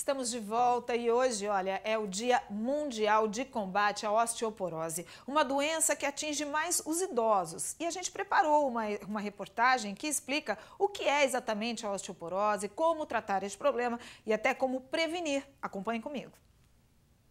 Estamos de volta e hoje, olha, é o Dia Mundial de Combate à Osteoporose, uma doença que atinge mais os idosos. E a gente preparou uma, uma reportagem que explica o que é exatamente a osteoporose, como tratar esse problema e até como prevenir. Acompanhe comigo.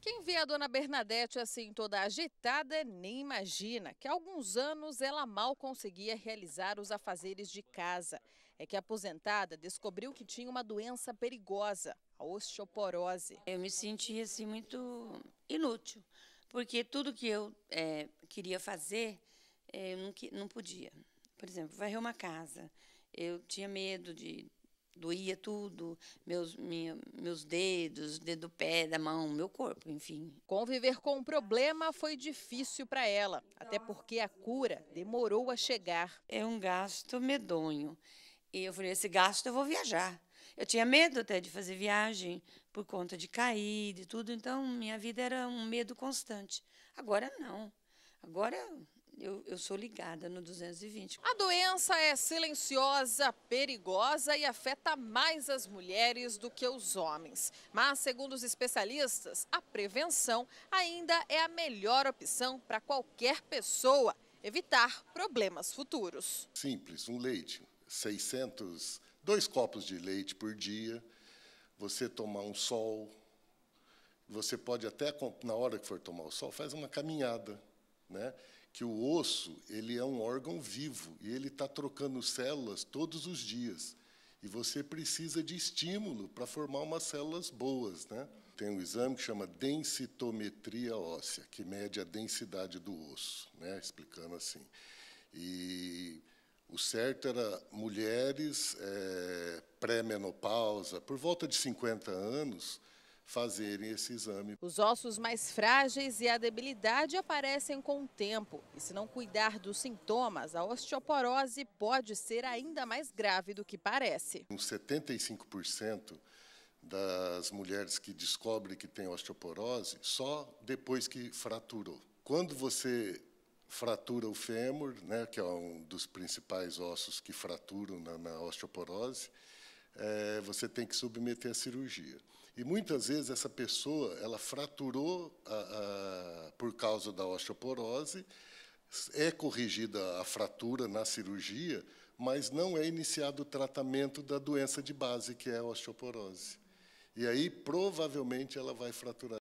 Quem vê a dona Bernadette assim toda agitada nem imagina que há alguns anos ela mal conseguia realizar os afazeres de casa. É que a aposentada descobriu que tinha uma doença perigosa, a osteoporose. Eu me sentia assim muito inútil, porque tudo que eu é, queria fazer, é, eu não, não podia. Por exemplo, varrer uma casa. Eu tinha medo de doía tudo, meus, minha, meus dedos, dedo do pé, da mão, meu corpo, enfim. Conviver com o problema foi difícil para ela, até porque a cura demorou a chegar. É um gasto medonho. E eu falei, esse gasto eu vou viajar. Eu tinha medo até de fazer viagem por conta de cair, de tudo, então minha vida era um medo constante. Agora não. Agora eu, eu sou ligada no 220. A doença é silenciosa, perigosa e afeta mais as mulheres do que os homens. Mas, segundo os especialistas, a prevenção ainda é a melhor opção para qualquer pessoa evitar problemas futuros. Simples, um leite, 600, dois copos de leite por dia, você tomar um sol, você pode até, na hora que for tomar o sol, faz uma caminhada né? que o osso ele é um órgão vivo e ele está trocando células todos os dias. E você precisa de estímulo para formar umas células boas. Né? Tem um exame que chama densitometria óssea, que mede a densidade do osso, né? explicando assim. E o certo era mulheres é, pré-menopausa, por volta de 50 anos, fazerem esse exame. Os ossos mais frágeis e a debilidade aparecem com o tempo. E se não cuidar dos sintomas, a osteoporose pode ser ainda mais grave do que parece. Uns 75% das mulheres que descobrem que tem osteoporose só depois que fraturou. Quando você fratura o fêmur, né, que é um dos principais ossos que fraturam na, na osteoporose, é, você tem que submeter à cirurgia. E muitas vezes essa pessoa ela fraturou a, a, por causa da osteoporose, é corrigida a fratura na cirurgia, mas não é iniciado o tratamento da doença de base, que é a osteoporose. E aí, provavelmente, ela vai fraturar